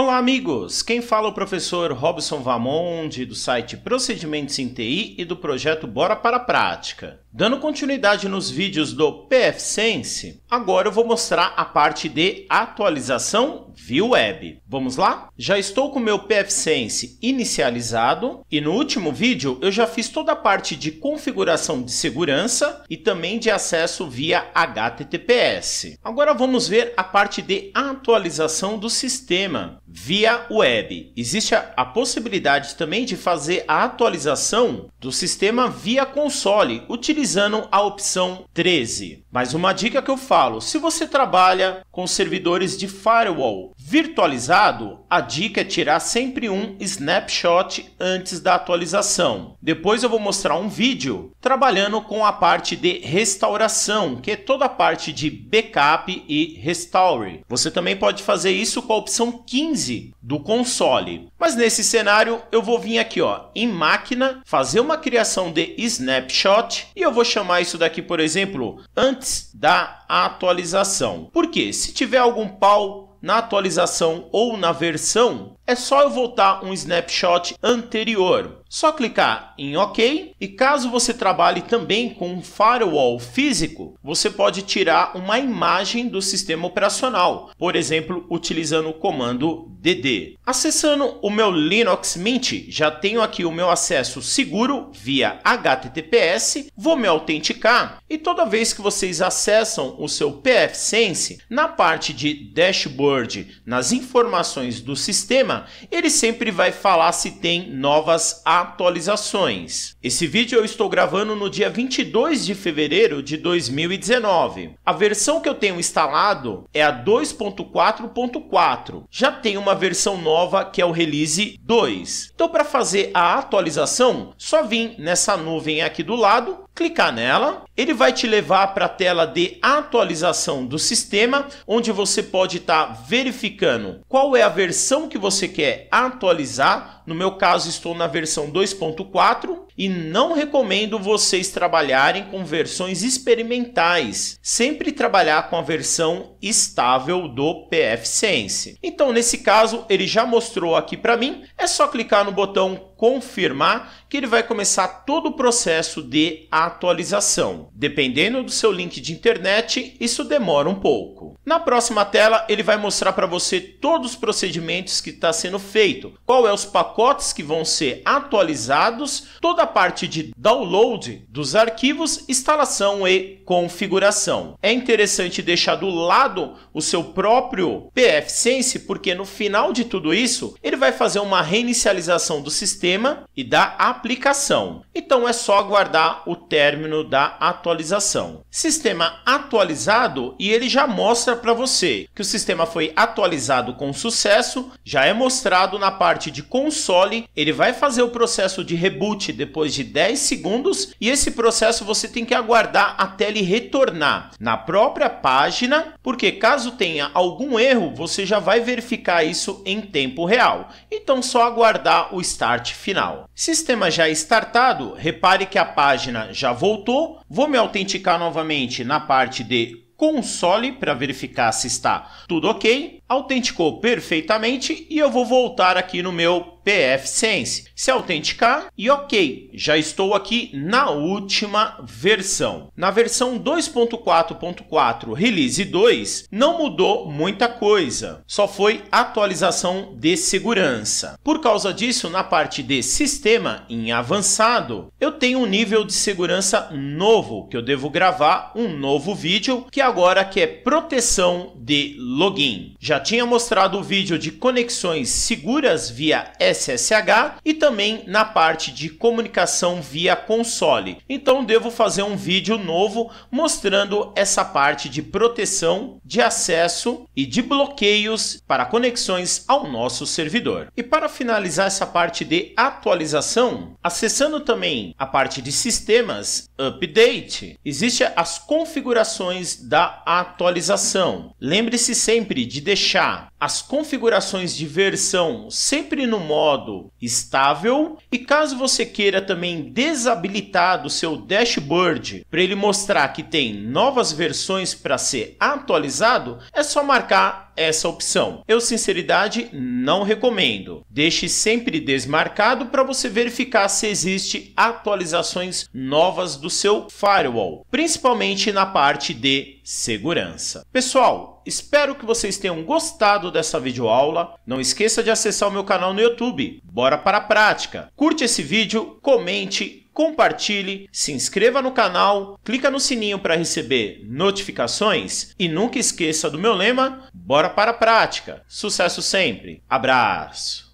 Olá, amigos! Quem fala é o professor Robson Vamonde, do site Procedimentos em TI e do projeto Bora para a Prática. Dando continuidade nos vídeos do PF Sense, agora eu vou mostrar a parte de atualização via web. Vamos lá? Já estou com o meu PF Sense inicializado e no último vídeo eu já fiz toda a parte de configuração de segurança e também de acesso via HTTPS. Agora vamos ver a parte de atualização do sistema via web. Existe a, a, possibilidade também de fazer a atualização do sistema via console, utilizando a opção 13. Mas uma dica que eu falo, se você trabalha com servidores de firewall virtualizado, a dica é tirar sempre um snapshot antes da atualização. Depois eu vou mostrar um vídeo trabalhando com a parte de restauração, que é toda a parte de backup e restore. Você também pode fazer isso com a opção 15 15 do console. Mas nesse cenário eu vou vir aqui ó, em máquina, fazer uma criação de snapshot e eu vou chamar isso daqui por exemplo, antes da atualização. Porque se tiver algum pau na atualização ou na versão, é só eu voltar um snapshot anterior. Só clicar em OK e caso você trabalhe também com um firewall físico, você pode tirar uma imagem do sistema operacional, por exemplo, utilizando o comando DD. Acessando o meu Linux Mint, já tenho aqui o meu acesso seguro via HTTPS, vou me autenticar e toda vez que vocês acessam o seu PFSense, na parte de dashboard, nas informações do sistema, ele sempre vai falar se tem novas atualizações. Esse vídeo eu estou gravando no dia 22 de fevereiro de 2019. A versão que eu tenho instalado é a 2.4.4. Já tem uma versão nova que é o release 2. Então para fazer a atualização, só vim nessa nuvem aqui do lado clicar nela, ele vai te levar para a tela de atualização do sistema, onde você pode estar tá verificando qual é a versão que você quer atualizar. No meu caso, estou na versão 2.4 e não recomendo vocês trabalharem com versões experimentais. Sempre trabalhar com a versão estável do PF Sense. Então, nesse caso, ele já mostrou aqui para mim, é só clicar no botão confirmar que ele vai começar todo o processo de atualização. Dependendo do seu link de internet, isso demora um pouco. Na próxima tela, ele vai mostrar para você todos os procedimentos que está sendo feito, qual é os pacotes que vão ser atualizados, toda a parte de download dos arquivos, instalação e configuração. É interessante deixar do lado o seu próprio PF Sense, porque no final de tudo isso, ele vai fazer uma reinicialização do sistema e da aplicação. Então é só aguardar o término da atualização. Sistema atualizado e ele já mostra para você que o sistema foi atualizado com sucesso, já é mostrado na parte de console, ele vai fazer o processo de reboot depois depois de 10 segundos e esse processo você tem que aguardar até ele retornar na própria página, porque caso tenha algum erro, você já vai verificar isso em tempo real. Então só aguardar o start final. Sistema já startado, repare que a página já voltou. Vou me autenticar novamente na parte de console para verificar se está tudo ok. Autenticou perfeitamente e eu vou voltar aqui no meu PF Sense, se autenticar e ok, já estou aqui na última versão. Na versão 2.4.4 Release 2 não mudou muita coisa, só foi atualização de segurança. Por causa disso, na parte de sistema em avançado, eu tenho um nível de segurança novo que eu devo gravar um novo vídeo que agora que é proteção de login. Já tinha mostrado o vídeo de conexões seguras via S SSH e também na parte de comunicação via console. Então devo fazer um vídeo novo mostrando essa parte de proteção, de acesso e de bloqueios para conexões ao nosso servidor. E para finalizar essa parte de atualização, acessando também a parte de sistemas, update, existe as configurações da atualização. Lembre-se sempre de deixar as configurações de versão sempre no modo estável e caso você queira também desabilitar o seu dashboard para ele mostrar que tem novas versões para ser atualizado, é só marcar essa opção. Eu, sinceridade, não recomendo. Deixe sempre desmarcado para você verificar se existe atualizações novas do seu firewall, principalmente na parte de segurança. Pessoal, espero que vocês tenham gostado dessa videoaula. Não esqueça de acessar o meu canal no YouTube. Bora para a prática. Curte esse vídeo, comente compartilhe, se inscreva no canal, clica no sininho para receber notificações e nunca esqueça do meu lema: bora para a prática. Sucesso sempre. Abraço.